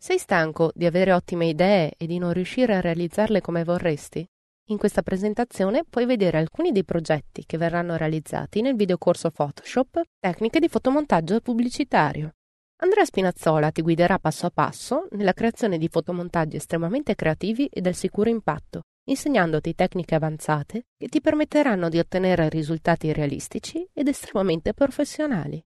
Sei stanco di avere ottime idee e di non riuscire a realizzarle come vorresti? In questa presentazione puoi vedere alcuni dei progetti che verranno realizzati nel videocorso Photoshop Tecniche di fotomontaggio pubblicitario. Andrea Spinazzola ti guiderà passo a passo nella creazione di fotomontaggi estremamente creativi e dal sicuro impatto, insegnandoti tecniche avanzate che ti permetteranno di ottenere risultati realistici ed estremamente professionali.